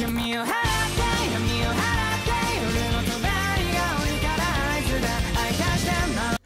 give me a hand.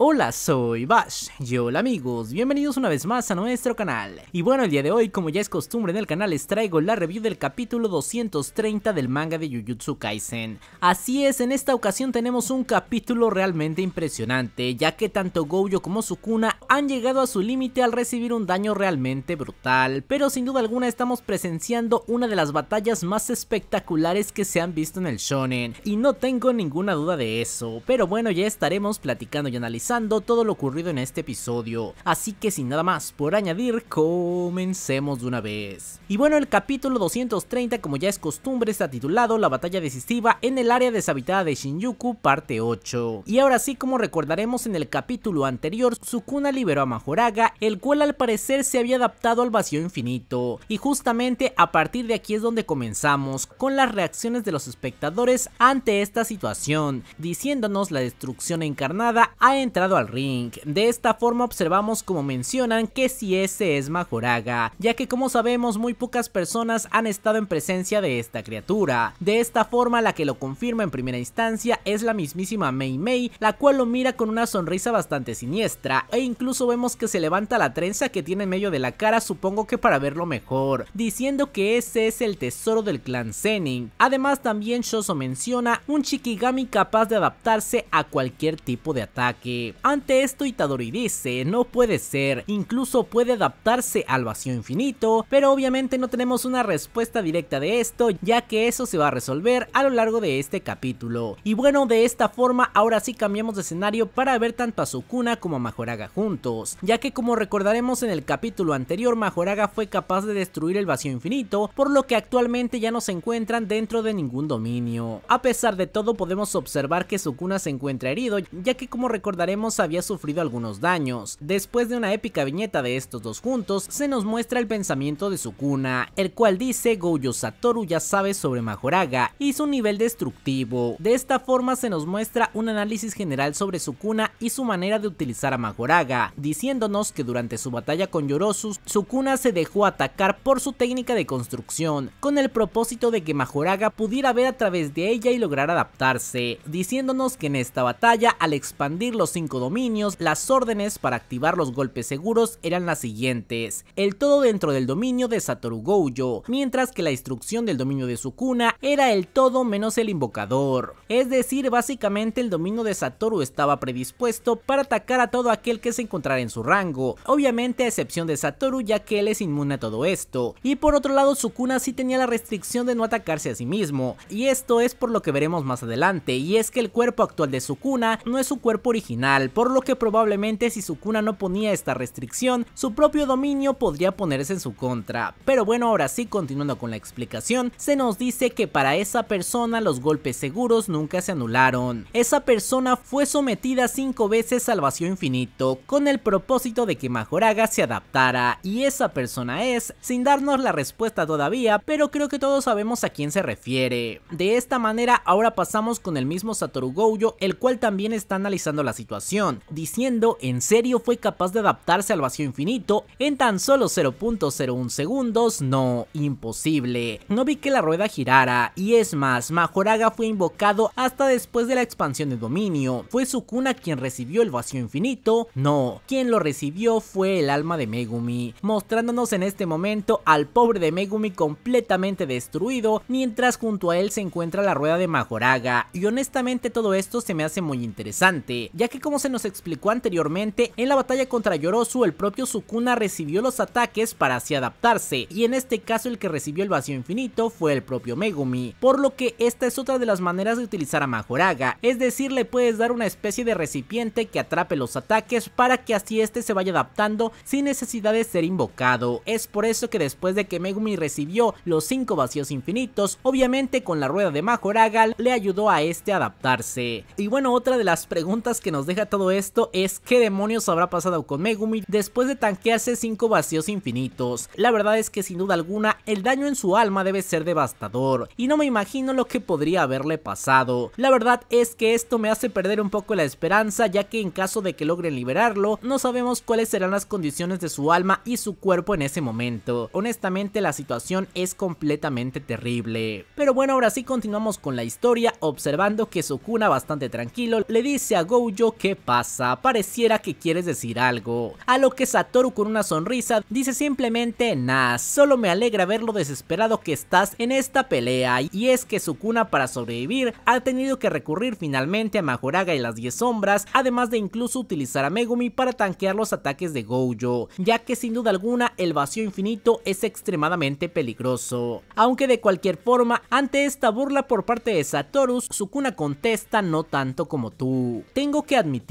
Hola, soy Bash y hola amigos, bienvenidos una vez más a nuestro canal. Y bueno, el día de hoy, como ya es costumbre en el canal, les traigo la review del capítulo 230 del manga de Jujutsu Kaisen. Así es, en esta ocasión tenemos un capítulo realmente impresionante, ya que tanto Gojo como Sukuna han llegado a su límite al recibir un daño realmente brutal, pero sin duda alguna estamos presenciando una de las batallas más espectaculares que se han visto en el shonen, y no tengo ninguna duda de eso, pero bueno, ya estaremos platicando y analizando todo lo ocurrido en este episodio, así que sin nada más por añadir, comencemos de una vez. Y bueno, el capítulo 230 como ya es costumbre está titulado La batalla decisiva en el área deshabitada de Shinjuku parte 8. Y ahora sí, como recordaremos en el capítulo anterior, Sukuna liberó a Majoraga, el cual al parecer se había adaptado al vacío infinito, y justamente a partir de aquí es donde comenzamos con las reacciones de los espectadores ante esta situación, diciéndonos la destrucción encarnada ha entrado al ring. De esta forma observamos como mencionan que si ese es Majoraga, ya que como sabemos muy pocas personas han estado en presencia de esta criatura. De esta forma la que lo confirma en primera instancia es la mismísima Mei Mei, la cual lo mira con una sonrisa bastante siniestra e incluso vemos que se levanta la trenza que tiene en medio de la cara supongo que para verlo mejor, diciendo que ese es el tesoro del clan Zenin. Además también Shoso menciona un Shikigami capaz de adaptarse a cualquier tipo de ataque. Ante esto Itadori dice, no puede ser, incluso puede adaptarse al vacío infinito, pero obviamente no tenemos una respuesta directa de esto, ya que eso se va a resolver a lo largo de este capítulo. Y bueno, de esta forma ahora sí cambiamos de escenario para ver tanto a Sukuna como a Majoraga juntos, ya que como recordaremos en el capítulo anterior, Majoraga fue capaz de destruir el vacío infinito, por lo que actualmente ya no se encuentran dentro de ningún dominio. A pesar de todo, podemos observar que Sukuna se encuentra herido, ya que como recordaremos había sufrido algunos daños. Después de una épica viñeta de estos dos juntos, se nos muestra el pensamiento de Sukuna, el cual dice Goyo Satoru ya sabe sobre Majoraga y su nivel destructivo. De esta forma se nos muestra un análisis general sobre Sukuna y su manera de utilizar a Majoraga, diciéndonos que durante su batalla con Yorosus, Sukuna se dejó atacar por su técnica de construcción, con el propósito de que Majoraga pudiera ver a través de ella y lograr adaptarse, diciéndonos que en esta batalla al expandir los dominios, las órdenes para activar los golpes seguros eran las siguientes, el todo dentro del dominio de Satoru Gojo, mientras que la instrucción del dominio de Sukuna era el todo menos el invocador, es decir, básicamente el dominio de Satoru estaba predispuesto para atacar a todo aquel que se encontrara en su rango, obviamente a excepción de Satoru ya que él es inmune a todo esto, y por otro lado Sukuna sí tenía la restricción de no atacarse a sí mismo, y esto es por lo que veremos más adelante, y es que el cuerpo actual de Sukuna no es su cuerpo original, por lo que probablemente si Sukuna no ponía esta restricción, su propio dominio podría ponerse en su contra. Pero bueno, ahora sí, continuando con la explicación, se nos dice que para esa persona los golpes seguros nunca se anularon. Esa persona fue sometida cinco veces al vacío infinito, con el propósito de que Majoraga se adaptara, y esa persona es, sin darnos la respuesta todavía, pero creo que todos sabemos a quién se refiere. De esta manera, ahora pasamos con el mismo Satoru Gojo, el cual también está analizando la situación diciendo en serio fue capaz de adaptarse al vacío infinito en tan solo 0.01 segundos, no, imposible. No vi que la rueda girara, y es más, Majoraga fue invocado hasta después de la expansión de dominio, fue su cuna quien recibió el vacío infinito, no, quien lo recibió fue el alma de Megumi, mostrándonos en este momento al pobre de Megumi completamente destruido, mientras junto a él se encuentra la rueda de Majoraga, y honestamente todo esto se me hace muy interesante, ya que como se nos explicó anteriormente, en la batalla contra Yorosu el propio Sukuna recibió los ataques para así adaptarse, y en este caso el que recibió el vacío infinito fue el propio Megumi, por lo que esta es otra de las maneras de utilizar a Majoraga, es decir le puedes dar una especie de recipiente que atrape los ataques para que así este se vaya adaptando sin necesidad de ser invocado, es por eso que después de que Megumi recibió los 5 vacíos infinitos, obviamente con la rueda de Majoraga le ayudó a este a adaptarse. Y bueno otra de las preguntas que nos deja todo esto es qué demonios habrá pasado con Megumi después de tanquearse cinco vacíos infinitos. La verdad es que sin duda alguna el daño en su alma debe ser devastador y no me imagino lo que podría haberle pasado. La verdad es que esto me hace perder un poco la esperanza ya que en caso de que logren liberarlo no sabemos cuáles serán las condiciones de su alma y su cuerpo en ese momento. Honestamente la situación es completamente terrible. Pero bueno ahora sí continuamos con la historia observando que Sukuna bastante tranquilo le dice a Gojo que pasa? Pareciera que quieres decir algo. A lo que Satoru con una sonrisa dice simplemente nah, solo me alegra ver lo desesperado que estás en esta pelea y es que Sukuna para sobrevivir ha tenido que recurrir finalmente a Majoraga y las 10 sombras, además de incluso utilizar a Megumi para tanquear los ataques de Gojo, ya que sin duda alguna el vacío infinito es extremadamente peligroso. Aunque de cualquier forma, ante esta burla por parte de Satoru, Sukuna contesta no tanto como tú. Tengo que admitir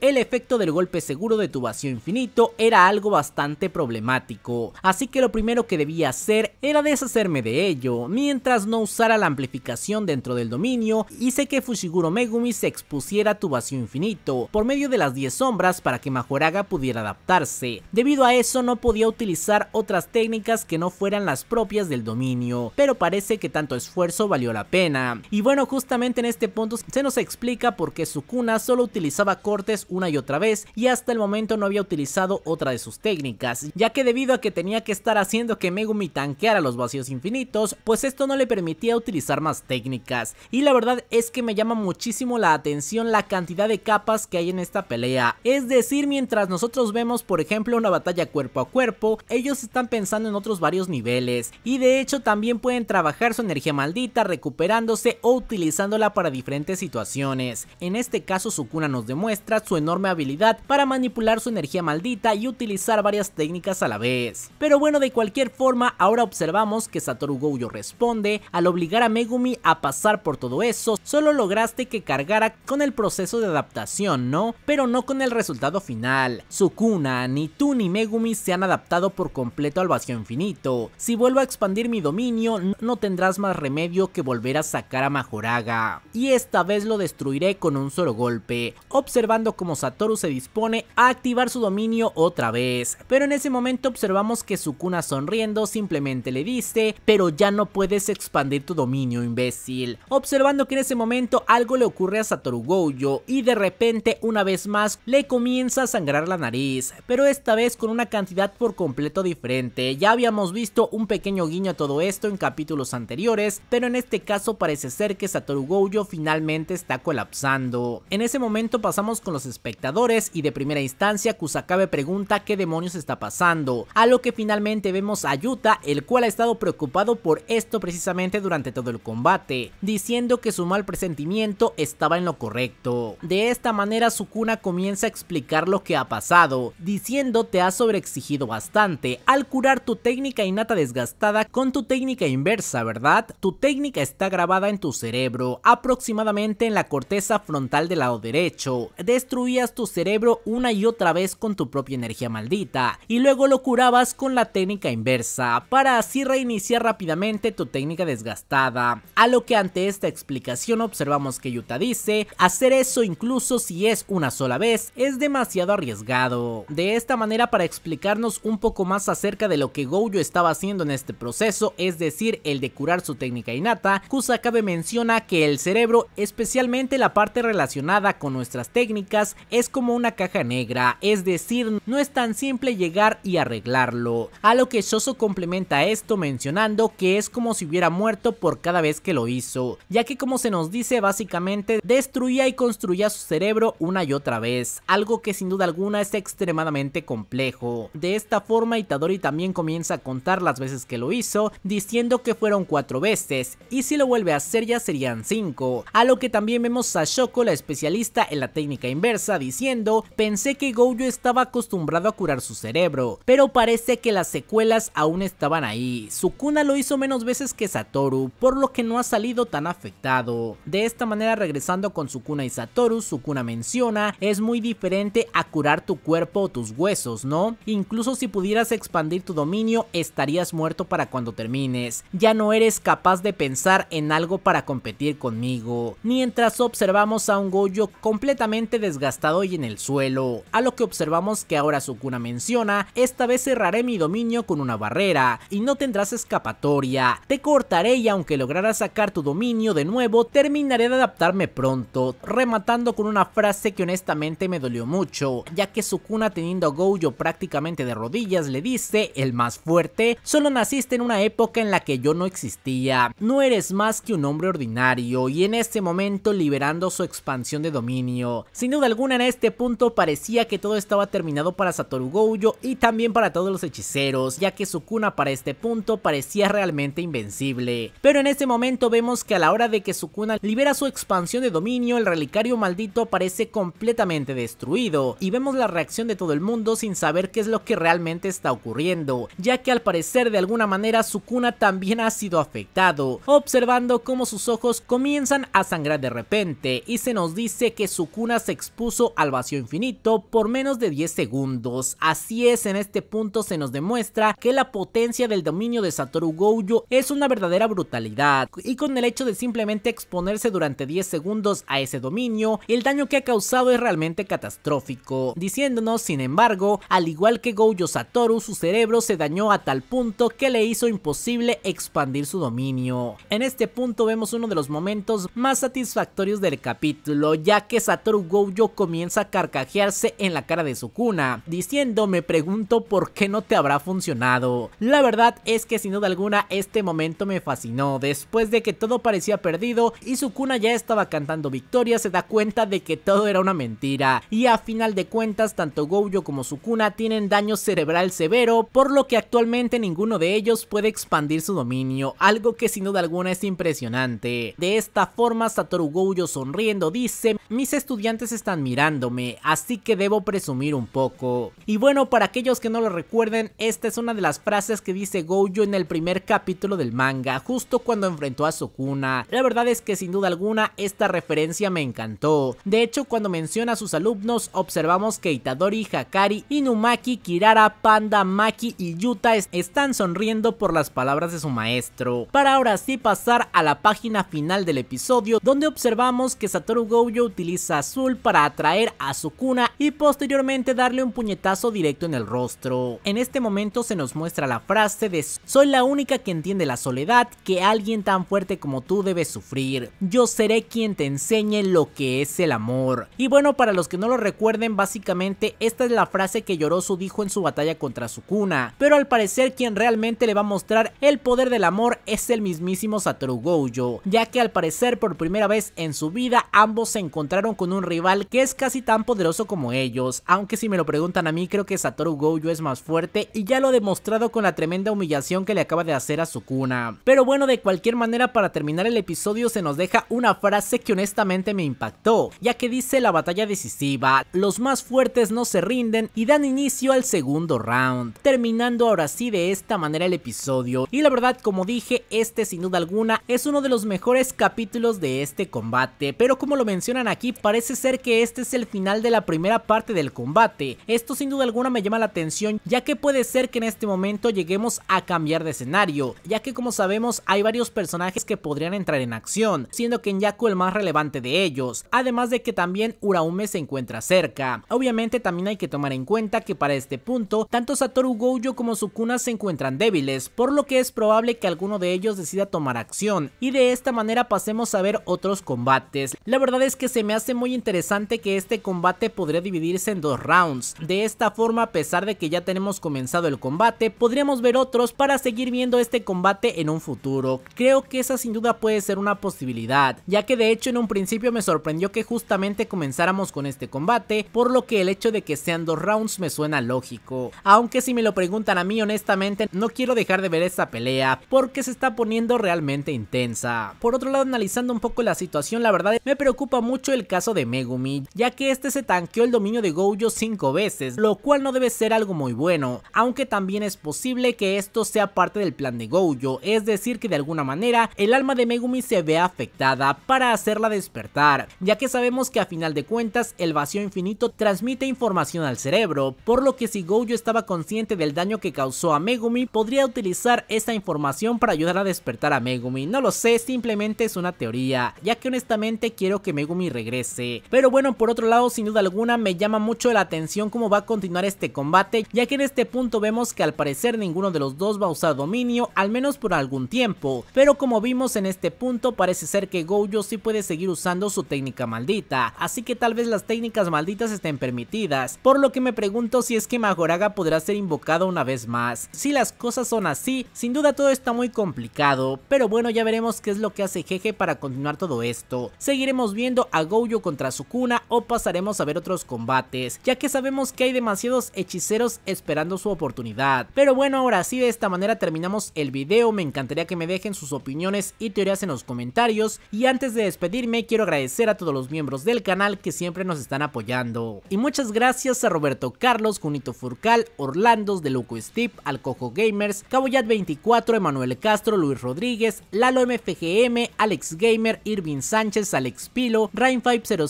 el efecto del golpe seguro de tu vacío infinito era algo bastante problemático, así que lo primero que debía hacer era deshacerme de ello, mientras no usara la amplificación dentro del dominio, hice que Fushiguro Megumi se expusiera a tu vacío infinito, por medio de las 10 sombras para que Majoraga pudiera adaptarse. Debido a eso no podía utilizar otras técnicas que no fueran las propias del dominio, pero parece que tanto esfuerzo valió la pena. Y bueno, justamente en este punto se nos explica por qué Sukuna solo utilizaba cortes una y otra vez y hasta el momento no había utilizado otra de sus técnicas, ya que debido a que tenía que estar haciendo que Megumi tanqueara los vacíos infinitos, pues esto no le permitía utilizar más técnicas. Y la verdad es que me llama muchísimo la atención la cantidad de capas que hay en esta pelea. Es decir, mientras nosotros vemos por ejemplo una batalla cuerpo a cuerpo, ellos están pensando en otros varios niveles. Y de hecho también pueden trabajar su energía maldita recuperándose o utilizándola para diferentes situaciones. En este caso Sukuna nos demuestra su enorme habilidad para manipular su energía maldita y utilizar varias técnicas a la vez. Pero bueno, de cualquier forma, ahora observamos que Satoru Gojo responde al obligar a Megumi a pasar por todo eso, solo lograste que cargara con el proceso de adaptación, ¿no? Pero no con el resultado final. Sukuna, ni tú ni Megumi se han adaptado por completo al vacío infinito. Si vuelvo a expandir mi dominio, no tendrás más remedio que volver a sacar a Majoraga. Y esta vez lo destruiré con un solo golpe observando cómo Satoru se dispone a activar su dominio otra vez. Pero en ese momento observamos que Sukuna sonriendo simplemente le dice, pero ya no puedes expandir tu dominio imbécil. Observando que en ese momento algo le ocurre a Satoru Gojo y de repente una vez más le comienza a sangrar la nariz, pero esta vez con una cantidad por completo diferente. Ya habíamos visto un pequeño guiño a todo esto en capítulos anteriores, pero en este caso parece ser que Satoru Gojo finalmente está colapsando. En ese momento pasamos con los espectadores y de primera instancia Kusakabe pregunta qué demonios está pasando, a lo que finalmente vemos a Yuta, el cual ha estado preocupado por esto precisamente durante todo el combate, diciendo que su mal presentimiento estaba en lo correcto. De esta manera Sukuna comienza a explicar lo que ha pasado, diciendo te has sobreexigido bastante al curar tu técnica innata desgastada con tu técnica inversa, ¿verdad? Tu técnica está grabada en tu cerebro, aproximadamente en la corteza frontal del lado derecho, destruías tu cerebro una y otra vez con tu propia energía maldita y luego lo curabas con la técnica inversa para así reiniciar rápidamente tu técnica desgastada. A lo que ante esta explicación observamos que Yuta dice, hacer eso incluso si es una sola vez es demasiado arriesgado. De esta manera para explicarnos un poco más acerca de lo que Gojo estaba haciendo en este proceso, es decir, el de curar su técnica innata, Kusakabe menciona que el cerebro, especialmente la parte relacionada con nuestras técnicas es como una caja negra, es decir, no es tan simple llegar y arreglarlo. A lo que Shoso complementa esto mencionando que es como si hubiera muerto por cada vez que lo hizo, ya que como se nos dice básicamente destruía y construía su cerebro una y otra vez, algo que sin duda alguna es extremadamente complejo. De esta forma Itadori también comienza a contar las veces que lo hizo, diciendo que fueron cuatro veces, y si lo vuelve a hacer ya serían cinco, a lo que también vemos a Shoko la especialista en la técnica inversa diciendo, pensé que Gojo estaba acostumbrado a curar su cerebro, pero parece que las secuelas aún estaban ahí. Sukuna lo hizo menos veces que Satoru, por lo que no ha salido tan afectado. De esta manera regresando con Sukuna y Satoru, Sukuna menciona, es muy diferente a curar tu cuerpo o tus huesos, ¿no? Incluso si pudieras expandir tu dominio, estarías muerto para cuando termines. Ya no eres capaz de pensar en algo para competir conmigo. Mientras observamos a un Gojo completamente desgastado y en el suelo, a lo que observamos que ahora Sukuna menciona, esta vez cerraré mi dominio con una barrera y no tendrás escapatoria, te cortaré y aunque lograra sacar tu dominio de nuevo, terminaré de adaptarme pronto, rematando con una frase que honestamente me dolió mucho, ya que Sukuna teniendo a Gojo prácticamente de rodillas le dice, el más fuerte, solo naciste en una época en la que yo no existía, no eres más que un hombre ordinario y en este momento liberando su expansión de dominio, sin duda alguna en este punto parecía que todo estaba terminado para Satoru Gojo y también para todos los hechiceros, ya que Sukuna para este punto parecía realmente invencible. Pero en este momento vemos que a la hora de que Sukuna libera su expansión de dominio, el relicario maldito parece completamente destruido, y vemos la reacción de todo el mundo sin saber qué es lo que realmente está ocurriendo, ya que al parecer de alguna manera Sukuna también ha sido afectado, observando cómo sus ojos comienzan a sangrar de repente, y se nos dice que Sukuna se expuso al vacío infinito por menos de 10 segundos. Así es, en este punto se nos demuestra que la potencia del dominio de Satoru Gojo es una verdadera brutalidad, y con el hecho de simplemente exponerse durante 10 segundos a ese dominio, el daño que ha causado es realmente catastrófico, diciéndonos, sin embargo, al igual que Gojo Satoru, su cerebro se dañó a tal punto que le hizo imposible expandir su dominio. En este punto vemos uno de los momentos más satisfactorios del capítulo, ya que Satoru Satoru Gojo comienza a carcajearse en la cara de Sukuna, diciendo me pregunto por qué no te habrá funcionado. La verdad es que sin duda alguna este momento me fascinó, después de que todo parecía perdido y Sukuna ya estaba cantando victoria se da cuenta de que todo era una mentira y a final de cuentas tanto Gojo como Sukuna tienen daño cerebral severo por lo que actualmente ninguno de ellos puede expandir su dominio, algo que sin duda alguna es impresionante. De esta forma Satoru Gojo sonriendo dice mis estudiantes estudiantes están mirándome, así que debo presumir un poco. Y bueno, para aquellos que no lo recuerden, esta es una de las frases que dice Gojo en el primer capítulo del manga, justo cuando enfrentó a Sukuna. La verdad es que sin duda alguna esta referencia me encantó. De hecho, cuando menciona a sus alumnos, observamos que Itadori, Hakari, Inumaki, Kirara, Panda, Maki y Yuta están sonriendo por las palabras de su maestro. Para ahora sí pasar a la página final del episodio, donde observamos que Satoru Gojo utiliza azul para atraer a Sukuna y posteriormente darle un puñetazo directo en el rostro. En este momento se nos muestra la frase de soy la única que entiende la soledad que alguien tan fuerte como tú debe sufrir. Yo seré quien te enseñe lo que es el amor. Y bueno, para los que no lo recuerden, básicamente esta es la frase que Yorosu dijo en su batalla contra Sukuna, pero al parecer quien realmente le va a mostrar el poder del amor es el mismísimo Satoru Gojo, ya que al parecer por primera vez en su vida ambos se encontraron con un rival que es casi tan poderoso como ellos, aunque si me lo preguntan a mí creo que Satoru Gojo es más fuerte y ya lo ha demostrado con la tremenda humillación que le acaba de hacer a Sukuna. Pero bueno, de cualquier manera para terminar el episodio se nos deja una frase que honestamente me impactó, ya que dice la batalla decisiva, los más fuertes no se rinden y dan inicio al segundo round, terminando ahora sí de esta manera el episodio. Y la verdad, como dije, este sin duda alguna es uno de los mejores capítulos de este combate, pero como lo mencionan aquí parece ser que este es el final de la primera parte del combate. Esto sin duda alguna me llama la atención ya que puede ser que en este momento lleguemos a cambiar de escenario, ya que como sabemos hay varios personajes que podrían entrar en acción, siendo Kenyaku el más relevante de ellos, además de que también Uraume se encuentra cerca. Obviamente también hay que tomar en cuenta que para este punto, tanto Satoru Gojo como Sukuna se encuentran débiles, por lo que es probable que alguno de ellos decida tomar acción, y de esta manera pasemos a ver otros combates. La verdad es que se me hace muy interesante que este combate podría dividirse en dos rounds. De esta forma, a pesar de que ya tenemos comenzado el combate, podríamos ver otros para seguir viendo este combate en un futuro. Creo que esa sin duda puede ser una posibilidad, ya que de hecho en un principio me sorprendió que justamente comenzáramos con este combate, por lo que el hecho de que sean dos rounds me suena lógico. Aunque si me lo preguntan a mí honestamente, no quiero dejar de ver esta pelea, porque se está poniendo realmente intensa. Por otro lado, analizando un poco la situación, la verdad me preocupa mucho el caso de Megumi, ya que este se tanqueó el dominio de Gojo 5 veces, lo cual no debe ser algo muy bueno, aunque también es posible que esto sea parte del plan de Gojo, es decir que de alguna manera el alma de Megumi se vea afectada para hacerla despertar, ya que sabemos que a final de cuentas el vacío infinito transmite información al cerebro, por lo que si Gojo estaba consciente del daño que causó a Megumi, podría utilizar esta información para ayudar a despertar a Megumi, no lo sé, simplemente es una teoría, ya que honestamente quiero que Megumi regrese, pero bueno, por otro lado, sin duda alguna, me llama mucho la atención cómo va a continuar este combate, ya que en este punto vemos que al parecer ninguno de los dos va a usar dominio, al menos por algún tiempo. Pero como vimos en este punto, parece ser que Gojo sí puede seguir usando su técnica maldita, así que tal vez las técnicas malditas estén permitidas, por lo que me pregunto si es que Majoraga podrá ser invocado una vez más. Si las cosas son así, sin duda todo está muy complicado, pero bueno, ya veremos qué es lo que hace Jeje para continuar todo esto. Seguiremos viendo a Gojo con su cuna o pasaremos a ver otros combates, ya que sabemos que hay demasiados hechiceros esperando su oportunidad. Pero bueno, ahora sí de esta manera terminamos el video, me encantaría que me dejen sus opiniones y teorías en los comentarios y antes de despedirme quiero agradecer a todos los miembros del canal que siempre nos están apoyando. Y muchas gracias a Roberto Carlos, Junito Furcal, Orlandos, De Luco Steve, Alcojo Gamers, Caboyat24, Emanuel Castro, Luis Rodríguez, Lalo MFGM, Alex Gamer, Irvin Sánchez, Alex Pilo, Rain507